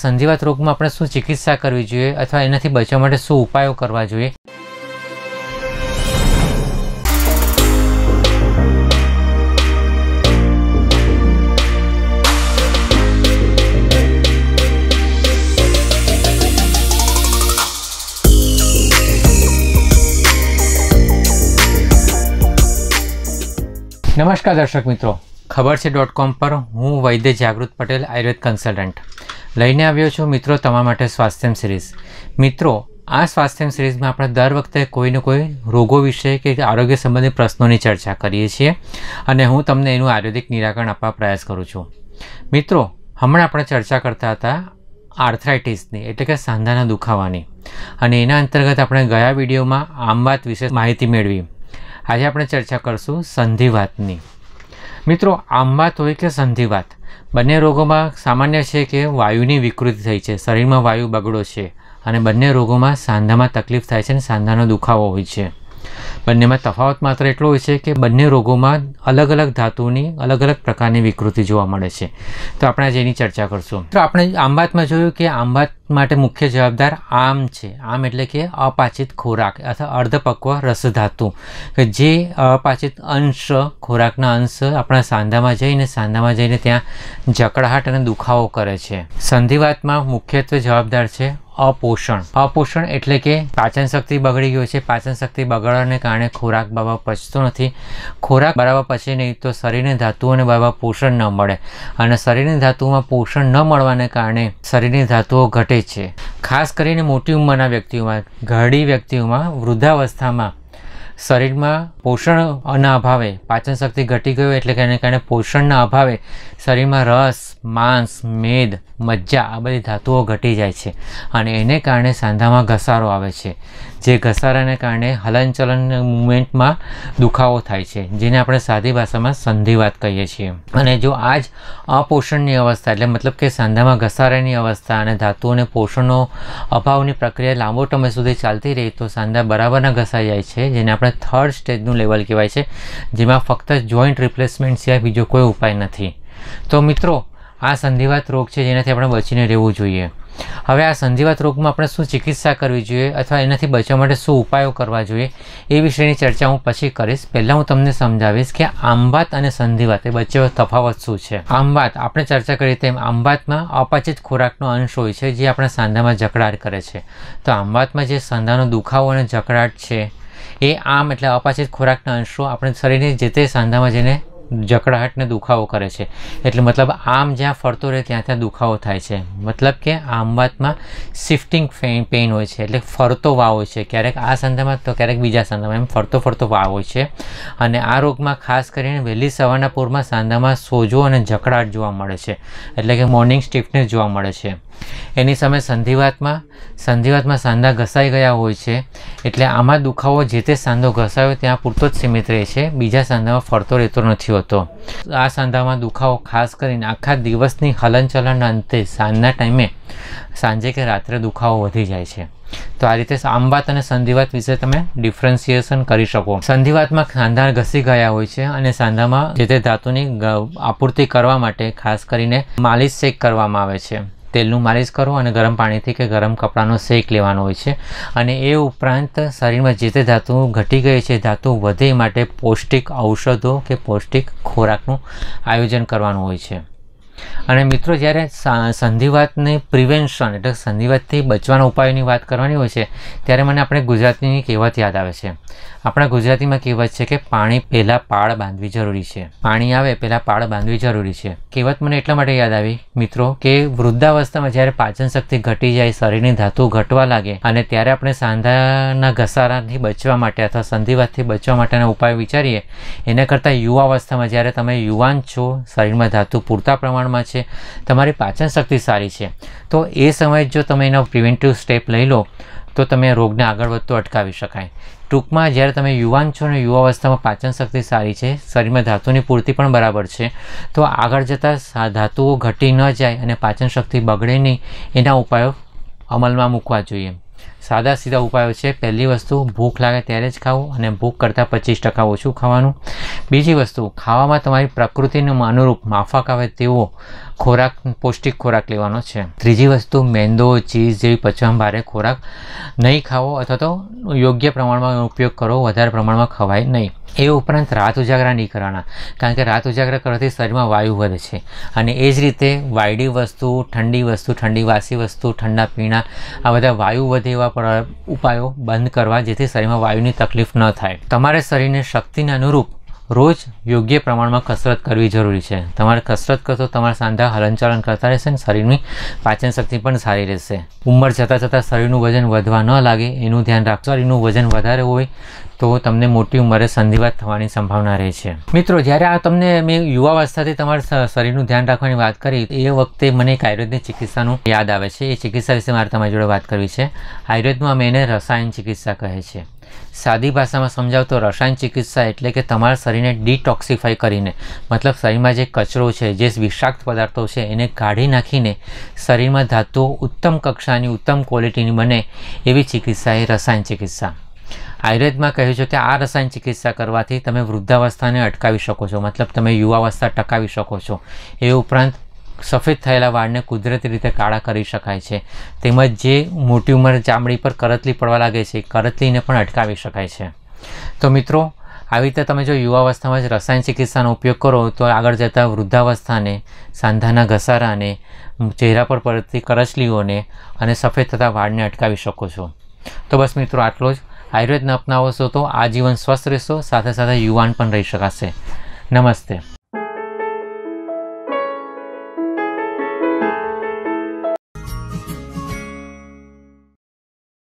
સંધિવાત રોગમાં આપણે શું ચિકિત્સા કરવી જોઈએ અથવા એનાથી બચવા માટે શું ઉપાયો કરવા જોઈએ નમસ્કાર દર્શક મિત્રો ખબર છે ડોટ કોમ પર હું વૈદ્ય જાગૃત પટેલ આયુર્વેદ કન્સલ્ટન્ટ લઈને આવ્યો છું મિત્રો તમારા માટે સ્વાસ્થ્યમ સિરીઝ મિત્રો આ સ્વાસ્થ્યમ સિરીઝમાં આપણે દર વખતે કોઈને કોઈ રોગો વિશે કે આરોગ્ય સંબંધિત પ્રશ્નોની ચર્ચા કરીએ છીએ અને હું તમને એનું આયુર્વેદિક નિરાકરણ આપવા પ્રયાસ કરું છું મિત્રો હમણાં આપણે ચર્ચા કરતા હતા આર્થરાઇટિસની એટલે કે સાંધાના દુખાવાની અને એના અંતર્ગત આપણે ગયા વિડીયોમાં આમવાત વિશે માહિતી મેળવી આજે આપણે ચર્ચા કરશું સંધિવાતની મિત્રો આમવાત હોય કે સંધિવાત બંને રોગોમાં સામાન્ય છે કે વાયુની વિકૃતિ થઈ છે શરીરમાં વાયુ બગડો છે અને બંને રોગોમાં સાંધામાં તકલીફ થાય છે અને સાંધાનો દુખાવો હોય છે બંનેમાં તફાવત માત્ર એટલો હોય છે કે બંને રોગોમાં અલગ અલગ ધાતુની અલગ અલગ પ્રકારની વિકૃતિ જોવા મળે છે તો આપણે આજે એની ચર્ચા કરશું તો આપણે આંબાતમાં જોયું કે આંબાત માટે મુખ્ય જવાબદાર આમ છે આમ એટલે કે અપાચિત ખોરાક અથવા અર્ધપક્વ રસધાતુ કે જે અપાચિત અંશ ખોરાકના અંશ આપણા સાંધામાં જઈને સાંધામાં જઈને ત્યાં જકડાહટ અને દુખાવો કરે છે સંધિવાતમાં મુખ્યત્વે જવાબદાર છે અપોષણ અપોષણ એટલે કે પાચન શક્તિ બગડી ગયો છે પાચન શક્તિ બગડવાને કારણે ખોરાક બરાબર પચતો નથી ખોરાક બરાબર પચે નહીં તો શરીરની ધાતુઓને બરાબર પોષણ ન મળે અને શરીરની ધાતુઓમાં પોષણ ન મળવાને કારણે શરીરની ધાતુઓ ઘટે છે ખાસ કરીને મોટી ઉંમરના વ્યક્તિઓમાં ઘરડી વ્યક્તિઓમાં વૃદ્ધાવસ્થામાં શરીરમાં પોષણના અભાવે પાચન શક્તિ ઘટી ગયું એટલે કે એને કારણે પોષણના અભાવે શરીરમાં રસ માંસ મેદ મજ્જા આ બધી ધાતુઓ ઘટી જાય છે અને એને કારણે સાંધામાં ઘસારો આવે છે જે ઘસારાને કારણે હલનચલન મુમેન્ટમાં દુખાવો થાય છે જેને આપણે સાદી ભાષામાં સંધિવાત કહીએ છીએ અને જો આ જ અપોષણની અવસ્થા એટલે મતલબ કે સાંધામાં ઘસારાની અવસ્થા અને ધાતુઓને પોષણનો અભાવની પ્રક્રિયા લાંબો સમય સુધી ચાલતી રહી તો સાંધા બરાબરના ઘસાઈ જાય છે જેને આપણે થર્ડ સ્ટેજનું લેવલ કહેવાય છે જેમાં ફક્ત જોઈન્ટ રિપ્લેસમેન્ટ સિવાય બીજો કોઈ ઉપાય નથી તો મિત્રો આ સંધિવાત રોગ છે જેનાથી આપણે બચીને રહેવું જોઈએ હવે આ સંધિવાત રોગમાં આપણે શું ચિકિત્સા કરવી જોઈએ અથવા એનાથી બચવા માટે શું ઉપાયો કરવા જોઈએ એ વિષયની ચર્ચા હું પછી કરીશ પહેલાં હું તમને સમજાવીશ કે આંબાત અને સંધિવાત એ વચ્ચે તફાવત શું છે આંબાત આપણે ચર્ચા કરી તેમ આંબાતમાં અપાચિત ખોરાકનો અંશ હોય છે જે આપણા સાંધામાં જકડાટ કરે છે તો આંબાતમાં જે સાંધાનો દુખાવો અને જકડાટ છે એ આમ એટલે અપાચિત ખોરાકના અંશો આપણે શરીરની જે તે સાંધામાં જઈને જકડાટને દુખાવો કરે છે એટલે મતલબ આમ જ્યાં ફરતો રહે ત્યાં ત્યાં દુખાવો થાય છે મતલબ કે આમ આમવાતમાં શિફ્ટિંગ પેઇન હોય છે એટલે ફરતો વાવ હોય છે ક્યારેક આ સંધામાં તો ક્યારેક બીજા સંધામાં એમ ફરતો ફરતો વાવ હોય છે અને આ રોગમાં ખાસ કરીને વહેલી સવારના પૂરમાં સાંધામાં સોજો અને જકડાટ જોવા મળે છે એટલે કે મોર્નિંગ સ્ટિફનેસ જોવા મળે છે એની સામે સંધિવાતમાં સંધિવાતમાં સાંધા ઘસાઈ ગયા હોય છે એટલે આમાં દુખાવો જે તે સાંધો ઘસાયો ત્યાં પૂરતો જ સીમિત રહે છે બીજા સાંધામાં ફરતો રહેતો નથી હોતો હતો આ સાંધામાં દુખાવો ખાસ કરીને આખા દિવસની હલનચલન અંતે સાંજના ટાઈમે સાંજે કે રાત્રે દુખાવો વધી જાય છે તો આ રીતે આમવાત અને સંધિવાત વિશે તમે ડિફરન્સિએશન કરી શકો સંધિવાતમાં સાંધા ઘસી ગયા હોય છે અને સાંધામાં જે તે ધાતુની આપૂર્તિ કરવા માટે ખાસ કરીને માલિશ શેક કરવામાં આવે છે તેલનું માલિશ કરો અને ગરમ પાણીથી કે ગરમ કપડાનો શેક લેવાનો હોય છે અને એ ઉપરાંત શરીરમાં જે તે ધાતુ ઘટી ગઈ છે ધાતુ વધે માટે પૌષ્ટિક ઔષધો કે પૌષ્ટિક ખોરાકનું આયોજન કરવાનું હોય છે અને મિત્રો જ્યારે સંધિવાતને પ્રિવેન્શન એટલે સંધિવાતથી બચવાના ઉપાયોની વાત કરવાની હોય છે ત્યારે મને આપણે ગુજરાતીની કહેવત યાદ આવે છે આપણા ગુજરાતીમાં કહેવત છે કે પાણી પહેલાં પાળ બાંધવી જરૂરી છે પાણી આવે પહેલાં પાળ બાંધવી જરૂરી છે કહેવત મને એટલા માટે યાદ આવી મિત્રો કે વૃદ્ધાવસ્થામાં જ્યારે પાચન શક્તિ ઘટી જાય શરીરની ધાતુ ઘટવા લાગે અને ત્યારે આપણે સાંધાના ઘસારાથી બચવા માટે અથવા સંધિવાતથી બચવા માટેના ઉપાય વિચારીએ એના કરતાં યુવાવસ્થામાં જ્યારે તમે યુવાન છો શરીરમાં ધાતુ પૂરતા પ્રમાણમાં પ્રમાણમાં છે તમારી પાચન શક્તિ સારી છે તો એ સમયે જો તમે એનો પ્રિવેન્ટિવ સ્ટેપ લઈ લો તો તમે રોગને આગળ વધતો અટકાવી શકાય ટૂંકમાં જ્યારે તમે યુવાન છો અને યુવાવસ્થામાં પાચન શક્તિ સારી છે શરીરમાં ધાતુની પૂર્તિ પણ બરાબર છે તો આગળ જતાં ધાતુઓ ઘટી ન જાય અને પાચન શક્તિ બગડે નહીં એના ઉપાયો અમલમાં મૂકવા જોઈએ સાદા સીધા ઉપાયો છે પહેલી વસ્તુ ભૂખ લાગે ત્યારે જ ખાવું અને ભૂખ કરતાં પચીસ ટકા ઓછું ખાવાનું બીજી વસ્તુ ખાવામાં તમારી પ્રકૃતિને અનુરૂપ માફક આવે તેવો ખોરાક પૌષ્ટિક ખોરાક લેવાનો છે ત્રીજી વસ્તુ મેંદો ચીઝ જેવી પચવામાં ભારે ખોરાક નહીં ખાવો અથવા તો યોગ્ય પ્રમાણમાં ઉપયોગ કરો વધારે પ્રમાણમાં ખવાય નહીં એ ઉપરાંત રાત ઉજાગરા નહીં કરવાના કારણ કે રાત ઉજાગરા કરવાથી શરીરમાં વાયુ વધે છે અને એ જ રીતે વાયડી વસ્તુ ઠંડી વસ્તુ ઠંડી વાસી વસ્તુ ઠંડા પીણા આ બધા વાયુ વધે એવા ઉપાયો બંધ કરવા જેથી શરીરમાં વાયુની તકલીફ ન થાય તમારે શરીરને શક્તિને અનુરૂપ રોજ યોગ્ય પ્રમાણમાં કસરત કરવી જરૂરી છે તમારે કસરત કરશો તમારા સાંધા હલનચલન કરતા રહેશે ને શરીરની પાચન શક્તિ પણ સારી રહેશે ઉંમર જતાં જતાં શરીરનું વજન વધવા ન લાગે એનું ધ્યાન રાખશો શરીરનું વજન વધારે હોય તો તમને મોટી ઉંમરે સંધિવાત થવાની સંભાવના રહે છે મિત્રો જ્યારે આ તમને મેં યુવાવસ્થાથી તમારા શરીરનું ધ્યાન રાખવાની વાત કરી એ વખતે મને એક આયુર્વેદની ચિકિત્સાનું યાદ આવે છે એ ચિકિત્સા વિશે મારે તમારી જોડે વાત કરવી છે આયુર્વેદમાં અમે એને રસાયણ ચિકિત્સા કહે છે સાદી ભાષામાં સમજાવ તો રસાયણ ચિકિત્સા એટલે કે તમારા શરીરને ડિટોક્સિફાઈ કરીને મતલબ શરીરમાં જે કચરો છે જે વિષાક્ત પદાર્થો છે એને કાઢી નાખીને શરીરમાં ધાતુઓ ઉત્તમ કક્ષાની ઉત્તમ ક્વોલિટીની બને એવી ચિકિત્સા એ રસાયણ ચિકિત્સા આયુર્વેદમાં કહ્યું છે કે આ રસાયણ ચિકિત્સા કરવાથી તમે વૃદ્ધાવસ્થાને અટકાવી શકો છો મતલબ તમે યુવાવસ્થા ટકાવી શકો છો એ ઉપરાંત સફેદ થયેલા વાળને કુદરતી રીતે કાળા કરી શકાય છે તેમજ જે મોટી ઉંમર ચામડી પર કરતલી પડવા લાગે છે કરતલીને પણ અટકાવી શકાય છે તો મિત્રો આવી રીતે તમે જો યુવાવસ્થામાં જ રસાયણ ચિકિત્સાનો ઉપયોગ કરો તો આગળ જતાં વૃદ્ધાવસ્થાને સાંધાના ઘસારાને ચહેરા પર પડતી કરચલીઓને અને સફેદ થતા વાળને અટકાવી શકો છો તો બસ મિત્રો આટલો જ આયુર્વેદને અપનાવશો તો આજીવન સ્વસ્થ રહેશો સાથે સાથે યુવાન પણ રહી શકાશે નમસ્તે